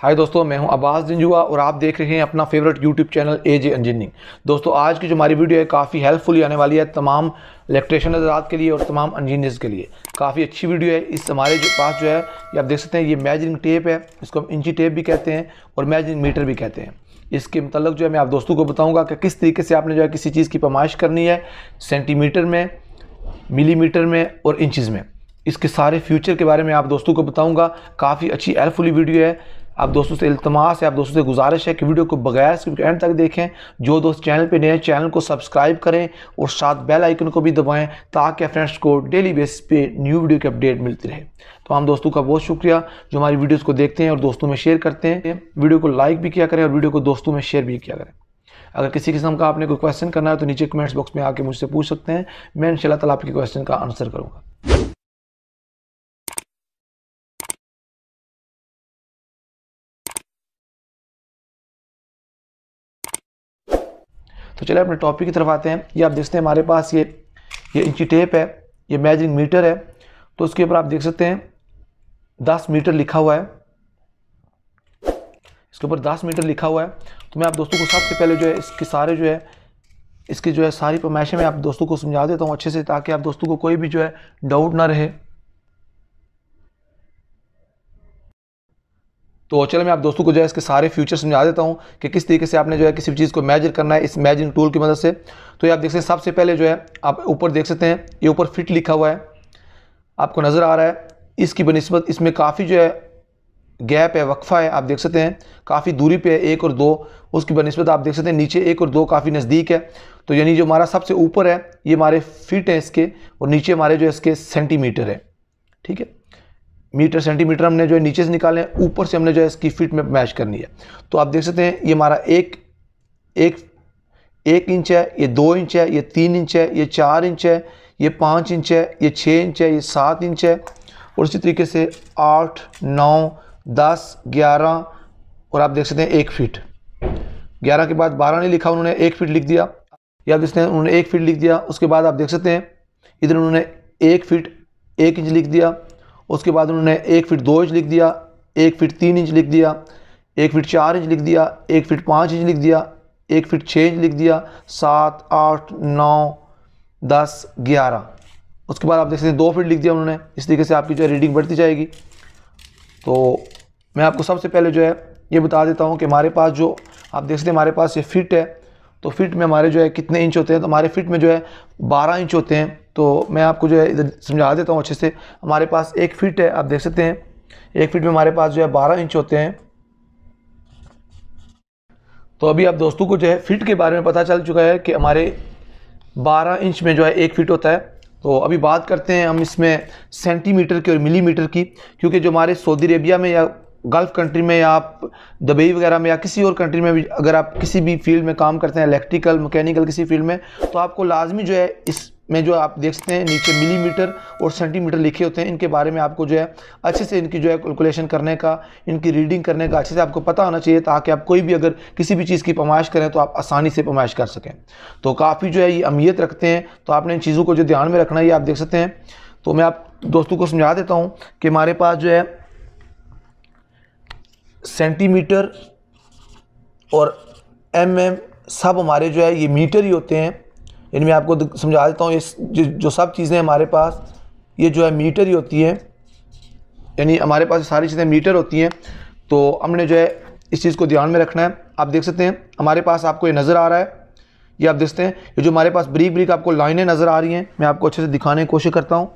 हाय दोस्तों मैं हूं अब्बास जिंजुआ और आप देख रहे हैं अपना favourite YouTube channel A J engineering दोस्तों आज की जो हमारी वीडियो है काफ़ी हेल्पफुल आने वाली है तमाम इलेक्ट्रेशन हजरात के लिए और तमाम इंजीनियर्स के लिए काफ़ी अच्छी वीडियो है इस हमारे जो पास जो है ये आप देख सकते हैं ये मेजरिंग टेप है इसको हम इंची टेप भी कहते हैं और मेजरिंग मीटर भी कहते हैं इसके मतलब जो है मैं आप दोस्तों को बताऊँगा कि किस तरीके से आपने जो है किसी चीज़ की पमाइश करनी है सेंटीमीटर में मिलीमीटर में और इंचज़ में इसके सारे फ्यूचर के बारे में आप दोस्तों को बताऊँगा काफ़ी अच्छी हेल्पफुल वीडियो है आप दोस्तों से इल्तमास है आप दोस्तों से गुजारिश है कि वीडियो को बगैर स्किप एंड तक देखें जो दोस्त चैनल पे नए हैं चैनल को सब्सक्राइब करें और साथ बेल आइकन को भी दबाएं ताकि फ्रेंड्स को डेली बेसिस पे न्यू वीडियो की अपडेट मिलती रहे तो हम दोस्तों का बहुत शुक्रिया जो हमारी वीडियोज़ को देखते हैं और दोस्तों में शेयर करते हैं वीडियो को लाइक भी किया करें और वीडियो को दोस्तों में शेयर भी किया करें अगर किसी किस्म का आपने कोई क्वेश्चन करना है तो नीचे कमेंट्स बॉक्स में आके मुझसे पूछ सकते हैं मैं इन शाला आपके क्वेश्चन का आंसर करूँगा तो चले अपने टॉपिक की तरफ आते हैं ये आप देखते हैं हमारे पास ये ये इंची टेप है ये मेजरिंग मीटर है तो उसके ऊपर आप देख सकते हैं दस मीटर लिखा हुआ है इसके ऊपर दस मीटर लिखा हुआ है तो मैं आप दोस्तों को सबसे पहले जो है इसके सारे जो है इसकी जो है सारी फरमाइशें मैं आप दोस्तों को समझा देता हूँ अच्छे से ताकि आप दोस्तों को कोई भी जो है डाउट ना रहे तो चलो मैं आप दोस्तों को जो है इसके सारे फ्यूचर समझा देता हूँ कि किस तरीके से आपने जो है किसी भी चीज़ को मेजर करना है इस मेजरिंग टूल की मदद से तो ये आप देख सकते हैं सबसे पहले जो है आप ऊपर देख सकते हैं ये ऊपर फिट लिखा हुआ है आपको नज़र आ रहा है इसकी बनस्बत इसमें काफ़ी जो है गैप है वक्फ़ा है आप देख सकते हैं काफ़ी दूरी पे है एक और दो उसकी बनस्बत आप देख सकते हैं नीचे एक और दो काफ़ी नज़दीक है तो यानी जो हमारा सबसे ऊपर है ये हमारे फिट है इसके और नीचे हमारे जो है इसके सेंटीमीटर है ठीक है मीटर सेंटीमीटर हमने जो है नीचे से निकाले हैं ऊपर से हमने जो है इसकी फिट में मैच करनी है तो आप देख सकते हैं ये हमारा एक एक एक इंच है ये दो इंच है ये तीन इंच है ये चार इंच है ये पाँच इंच है ये छः इंच है ये सात इंच है और इसी तरीके से आठ नौ दस ग्यारह और आप देख सकते हैं एक फिट ग्यारह के बाद बारह नहीं लिखा उन्होंने एक फिट लिख दिया या आप देख सकते हैं उन्होंने एक फिट लिख दिया उसके बाद आप देख सकते हैं इधर उन्होंने एक फिट एक इंच लिख दिया उसके बाद उन्होंने एक फिट दो इंच लिख दिया एक फिट तीन इंच लिख दिया एक फिट चार इंच लिख दिया एक फिट पाँच इंच लिख दिया एक फिट छः इंच लिख दिया सात आठ नौ दस ग्यारह उसके बाद आप देख सकते हैं दो फिट लिख दिया उन्होंने इस तरीके से आपकी जो है रीडिंग बढ़ती जाएगी तो मैं आपको सबसे पहले जो है ये बता देता हूँ कि हमारे पास जो आप देख सकते हैं हमारे पास ये फिट है तो फिट में हमारे जो है कितने इंच होते हैं तो हमारे फिट में जो है बारह इंच होते हैं तो मैं आपको जो है इधर समझा देता हूँ अच्छे से हमारे पास एक फिट है आप देख सकते हैं एक फिट में हमारे पास जो है बारह इंच होते हैं तो अभी आप दोस्तों को जो है फिट के बारे में पता चल चुका है कि हमारे 12 इंच में जो है एक फिट होता है तो अभी बात करते हैं हम इसमें सेंटीमीटर की और मिलीमीटर की क्योंकि जो हमारे सऊदी अरेबिया में या गल्फ़ कंट्री में या आप दुबई वगैरह में या किसी और कंट्री में भी अगर आप किसी भी फील्ड में काम करते हैं इलेक्ट्रिकल मैकेनिकल किसी फील्ड में तो आपको लाजमी जो है इस में जो आप देख सकते हैं नीचे मिलीमीटर और सेंटीमीटर लिखे होते हैं इनके बारे में आपको जो है अच्छे से इनकी जो है कैलकुलेशन करने का इनकी रीडिंग करने का अच्छे से आपको पता होना चाहिए ताकि आप कोई भी अगर किसी भी चीज़ की पमाइश करें तो आप आसानी से पमाइश कर सकें तो काफ़ी जो है ये अहमियत रखते हैं तो आपने इन चीज़ों को जो ध्यान में रखना है ये आप देख सकते हैं तो मैं आप दोस्तों को समझा देता हूँ कि हमारे पास जो है सेंटीमीटर और एम एम सब हमारे जो है ये मीटर ही होते हैं यानी मैं आपको समझा देता हूँ ये जो सब चीज़ें हमारे पास ये जो है मीटर ही होती हैं यानी हमारे पास सारी चीज़ें मीटर होती हैं तो हमने जो है इस चीज़ को ध्यान में रखना है आप देख सकते हैं हमारे पास आपको ये नज़र आ रहा है ये आप देखते हैं ये जो हमारे पास ब्रीक ब्रीक आपको लाइनें नज़र आ रही हैं मैं आपको अच्छे से दिखाने की कोशिश करता हूँ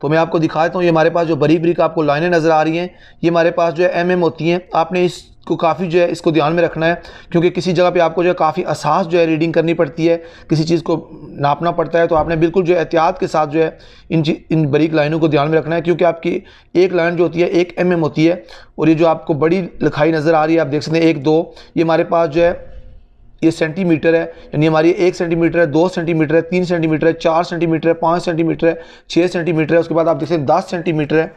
तो मैं आपको दिखा देता हूँ ये हमारे पास जो बरी बरीक आपको लाइनें नज़र आ रही हैं ये हमारे पास जो है एम एम होती हैं आपने इसको काफ़ी जो है इसको ध्यान में रखना है क्योंकि किसी जगह पे आपको जो है काफ़ी असास जो है रीडिंग करनी पड़ती है किसी चीज़ को नापना पड़ता है तो आपने बिल्कुल जो एहतियात के साथ जो है इन इन बरीक लाइनों को ध्यान में रखना है क्योंकि आपकी एक लाइन जो होती है एक एम होती है और ये जो आपको बड़ी लिखाई नज़र आ रही है आप देख सकते हैं एक दो ये हमारे पास जो है ये सेंटीमीटर है यानी हमारी एक सेंटीमीटर है दो सेंटीमीटर है तीन सेंटीमीटर है चार सेंटीमीटर है पाँच सेंटीमीटर है छः सेंटीमीटर है उसके बाद आप देखते हैं दस सेंटीमीटर है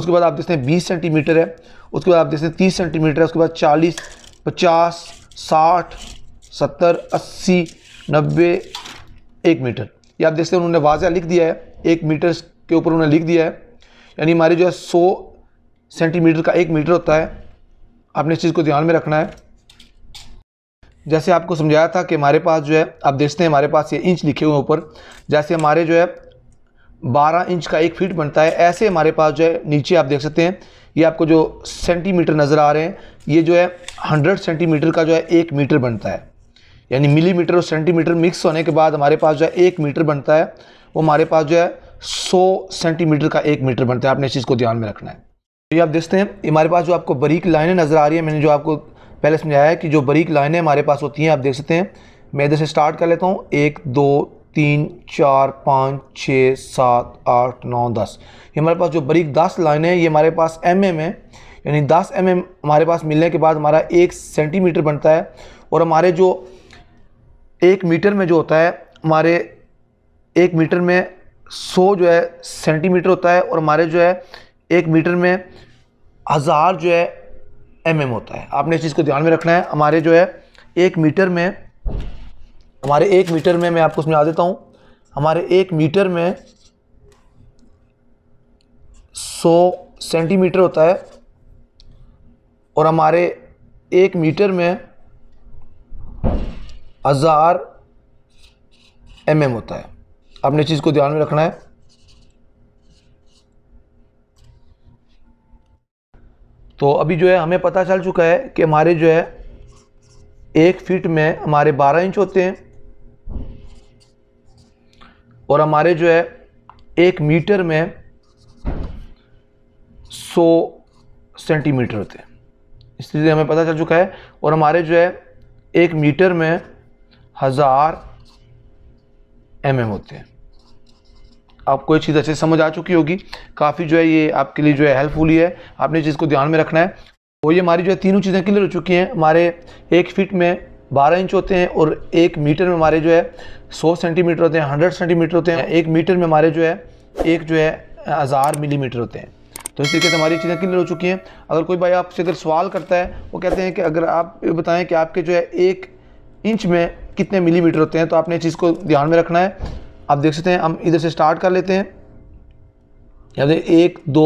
उसके बाद आप देखते हैं बीस सेंटीमीटर है उसके बाद आप देखते हैं तीस सेंटीमीटर है उसके बाद चालीस पचास साठ सत्तर अस्सी नब्बे एक मीटर ये आप देखते हैं उन्होंने वाजिया लिख दिया है एक मीटर के ऊपर उन्होंने लिख दिया है यानी हमारी जो है सौ सेंटीमीटर का एक मीटर होता है आपने इस चीज़ को ध्यान में रखना है जैसे आपको समझाया था कि हमारे पास जो है आप देखते हैं हमारे पास ये इंच लिखे हुए ऊपर जैसे हमारे जो है बारह इंच का एक फीट बनता है ऐसे हमारे पास जो है नीचे आप देख सकते हैं ये आपको जो सेंटीमीटर नज़र आ रहे हैं ये जो है हंड्रेड सेंटीमीटर का जो है एक मीटर बनता है यानी मिलीमीटर और सेंटीमीटर मिक्स होने के बाद हमारे पास जो है एक मीटर बनता है वो हमारे पास जो है सौ सेंटीमीटर का एक मीटर बनता है आपने इस चीज़ को ध्यान में रखना है तो ये आप देखते हैं हमारे पास जो आपको बरीक लाइनें नज़र आ रही है मैंने जो आपको पहले समझाया कि जो बरीक लाइनें हमारे पास होती हैं आप देख सकते हैं मैं इधर से स्टार्ट कर लेता हूँ एक दो तीन चार पाँच छः सात आठ नौ दस ये हमारे पास जो बरीक दस लाइनें हैं ये हमारे पास एम mm एम है यानी दस एम mm एम हमारे पास मिलने के बाद हमारा एक सेंटीमीटर बनता है और हमारे जो एक मीटर में जो होता है हमारे एक मीटर में सौ जो है सेंटीमीटर होता है और हमारे जो है एक मीटर में हज़ार जो है एम mm होता है आपने इस चीज़ को ध्यान में रखना है हमारे जो है एक मीटर में हमारे एक मीटर में मैं आपको समझा देता हूँ हमारे एक मीटर में सौ सेंटीमीटर होता है और हमारे एक मीटर में हज़ार एम mm होता है आपने इस चीज़ को ध्यान में रखना है तो अभी जो है हमें पता चल चुका है कि हमारे जो है एक फीट में हमारे 12 इंच होते हैं और हमारे जो है एक मीटर में 100 सेंटीमीटर होते हैं इसलिए हमें पता चल चुका है और हमारे जो है एक मीटर में हज़ार एम mm होते हैं आपको ये चीज़ अच्छे से समझ आ चुकी होगी काफ़ी जो है ये आपके लिए जो है हेल्पफुल है आपने चीज़ को ध्यान में रखना है और ये हमारी जो है तीनों चीज़ें क्लियर हो चुकी हैं हमारे एक फीट में बारह इंच होते हैं और एक मीटर में हमारे जो है सौ सेंटीमीटर होते हैं हंड्रेड सेंटीमीटर होते हैं एक मीटर में हमारे जो है एक जो है हज़ार मिलीमीटर होते हैं तो इस तरीके से हमारी चीज़ें क्लियर हो चुकी हैं अगर कोई भाई आपसे अगर सवाल करता है वो कहते हैं कि अगर आप बताएं कि आपके जो है एक इंच में कितने मिलीमीटर होते हैं तो आपने इस चीज़ को ध्यान में रखना है आप देख सकते हैं हम इधर से स्टार्ट कर लेते हैं या देखिए एक दो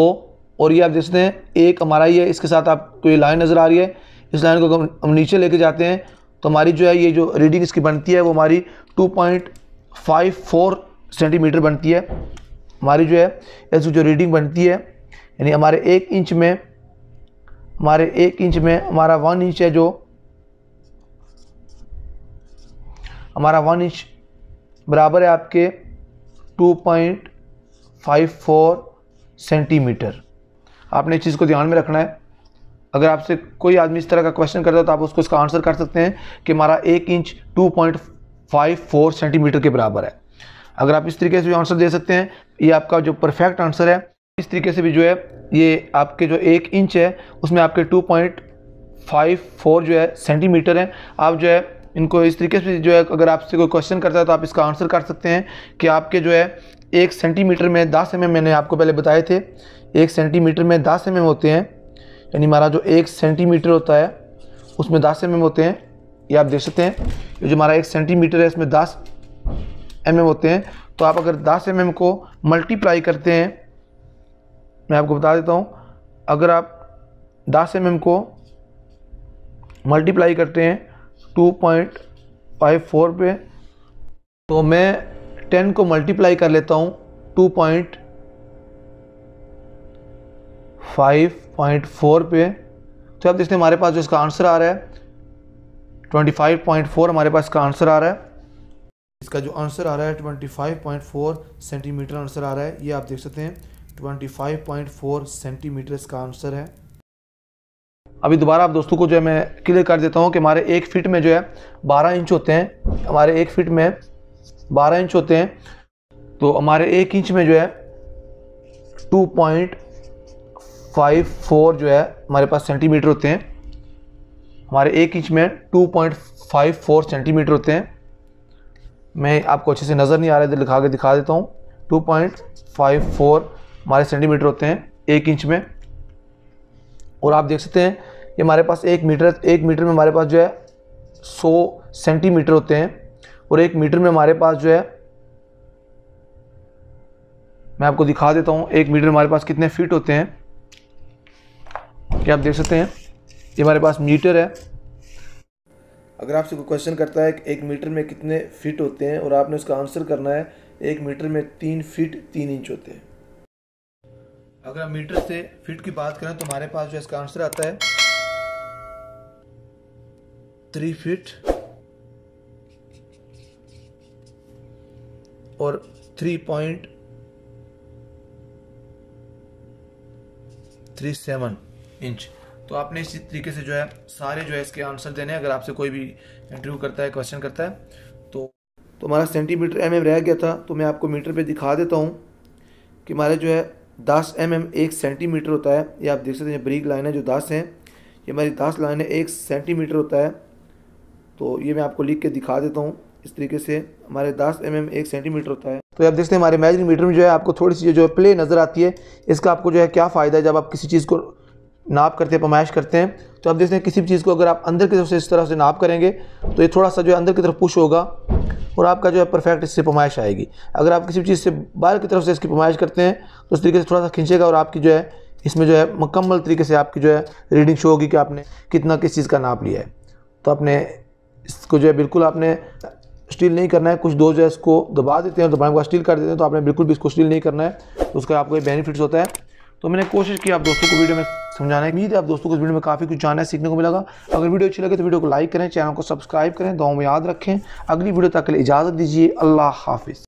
और ये आप देख सकते हैं एक हमारा ही है इसके साथ आपको ये लाइन नज़र आ रही है इस लाइन को हम नीचे लेके जाते हैं तो हमारी जो है ये जो रीडिंग इसकी बनती है वो हमारी 2.54 सेंटीमीटर बनती है हमारी जो है इसकी जो रीडिंग बनती है यानी हमारे एक इंच में हमारे एक इंच में हमारा वन इंच है जो हमारा वन इंच बराबर है आपके 2.54 सेंटीमीटर आपने इस चीज़ को ध्यान में रखना है अगर आपसे कोई आदमी इस तरह का क्वेश्चन करता है तो आप उसको इसका आंसर कर सकते हैं कि हमारा एक इंच 2.54 सेंटीमीटर के बराबर है अगर आप इस तरीके से भी आंसर दे सकते हैं ये आपका जो परफेक्ट आंसर है इस तरीके से भी जो है ये आपके जो एक इंच है उसमें आपके 2.54 जो है सेंटीमीटर हैं आप जो है इनको इस तरीके से जो है अगर आपसे कोई क्वेश्चन करता है तो आप इसका आंसर कर सकते हैं कि आपके जो है एक सेंटीमीटर में दस एम मैंने आपको पहले बताए थे एक सेंटीमीटर में दस एम होते हैं यानी हमारा जो एक सेंटीमीटर होता है उसमें दस एम होते हैं ये आप देख सकते हैं ये जो हमारा एक सेंटीमीटर है इसमें दस एम होते हैं तो आप अगर दस एम को मल्टीप्लाई करते हैं मैं आपको बता देता हूँ अगर आप दस एम को मल्टीप्लाई करते हैं टू पॉइंट फाइव फोर पे तो मैं टेन को मल्टीप्लाई कर लेता हूँ two point five point four पे तो अब इसलिए हमारे पास जो इसका आंसर आ रहा है ट्वेंटी फाइव पॉइंट फोर हमारे पास इसका आंसर आ रहा है इसका जो आंसर आ रहा है twenty five point four centimetre answer आ रहा है ये आप देख सकते हैं twenty five point four centimetre इसका आंसर है अभी दोबारा आप दोस्तों को जो है मैं क्लियर कर देता हूँ कि हमारे एक फीट में जो है बारह इंच होते हैं हमारे एक फीट में बारह इंच होते हैं तो हमारे एक इंच में जो है टू पॉइंट फाइव फोर जो है हमारे पास सेंटीमीटर होते हैं हमारे एक इंच में two point five four centimetre होते हैं मैं आपको अच्छे से नज़र नहीं आ रहा है लिखा के दिखा देता हूँ टू पॉइंट फाइव फोर हमारे सेंटीमीटर होते हैं एक इंच में और आप देख सकते हैं ये हमारे पास एक मीटर एक मीटर में हमारे पास जो है सौ सेंटीमीटर होते हैं और एक मीटर में हमारे पास जो है मैं आपको दिखा देता हूँ एक मीटर हमारे पास कितने फीट होते हैं क्या आप देख सकते हैं ये हमारे पास मीटर है अगर आपसे कोई क्वेश्चन करता है कि एक मीटर में कितने फीट होते हैं और आपने उसका आंसर करना है एक मीटर में तीन फीट तीन इंच होते हैं अगर हम मीटर से फीट की बात करें तो हमारे पास जो इसका आंसर आता है थ्री फीट और three point three seven inch तो आपने इसी तरीके से जो है सारे जो है इसके आंसर देने हैं अगर आपसे कोई भी इंटरव्यू करता है क्वेश्चन करता है तो तो हमारा सेंटीमीटर एम रह गया था तो मैं आपको मीटर पे दिखा देता हूँ कि हमारे जो है दस एम एम एक सेंटीमीटर होता है ये आप देख सकते हैं ब्रीक लाइन है जो दस हैं ये हमारी दस लाइन है एक सेंटीमीटर होता है तो ये मैं आपको लिख के दिखा देता हूँ इस तरीके से हमारे दस एम एम एक सेंटीमीटर होता है तो आप देखते हैं हमारे मैजिक मीटर में जो है आपको थोड़ी सी जो है प्ले नज़र आती है इसका आपको जो है क्या फ़ायदा है जब आप किसी चीज़ को नाप करते हैं पमाइश करते हैं तो आप देखते हैं किसी भी चीज़ को अगर आप अंदर की तरफ से इस तरह से नाप करेंगे तो ये थोड़ा सा जो है अंदर की तरफ पुश होगा और आपका जो है परफेक्ट इससे पमाइश आएगी अगर आप किसी चीज़ से बाहर की तरफ से इसकी पमाइश करते हैं तो उस तरीके से थोड़ा सा खींचेगा और आपकी जो है इसमें जो है मुकम्मल तरीके से आपकी जो है रीडिंग शो होगी कि आपने कितना किस चीज़ का नाप लिया है तो आपने इसको जो है बिल्कुल आपने स्टील नहीं करना है कुछ दो जो है इसको दबा देते हैं और दबाने के बाद स्टील कर देते हैं तो आपने बिल्कुल भी इसको स्टील नहीं करना है तो उसका आपको बेनिफिट्स होता है तो मैंने कोशिश की आप दोस्तों को वीडियो में समझाने की उम्मीद है आप दोस्तों को इस वीडियो में काफ़ी कुछ जानने सीखने को मिलेगा अगर वीडियो अच्छी लगे तो वीडियो को लाइक करें चैनल को सब्सक्राइब करें दो में याद रखें अगली वीडियो तक के लिए इजाज़त दीजिए अल्लाह हाफिज़